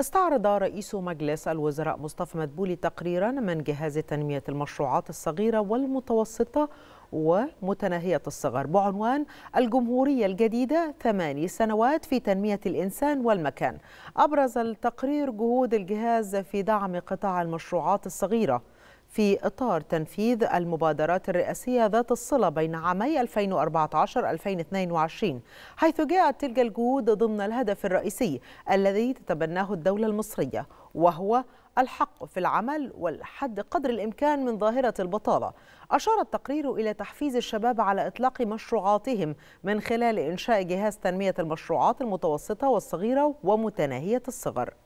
استعرض رئيس مجلس الوزراء مصطفى مدبولي تقريرا من جهاز تنمية المشروعات الصغيرة والمتوسطة ومتناهية الصغر بعنوان الجمهورية الجديدة ثماني سنوات في تنمية الإنسان والمكان أبرز التقرير جهود الجهاز في دعم قطاع المشروعات الصغيرة في إطار تنفيذ المبادرات الرئاسية ذات الصلة بين عامي 2014-2022 حيث جاءت تلك الجهود ضمن الهدف الرئيسي الذي تتبناه الدولة المصرية وهو الحق في العمل والحد قدر الإمكان من ظاهرة البطالة أشار التقرير إلى تحفيز الشباب على إطلاق مشروعاتهم من خلال إنشاء جهاز تنمية المشروعات المتوسطة والصغيرة ومتناهية الصغر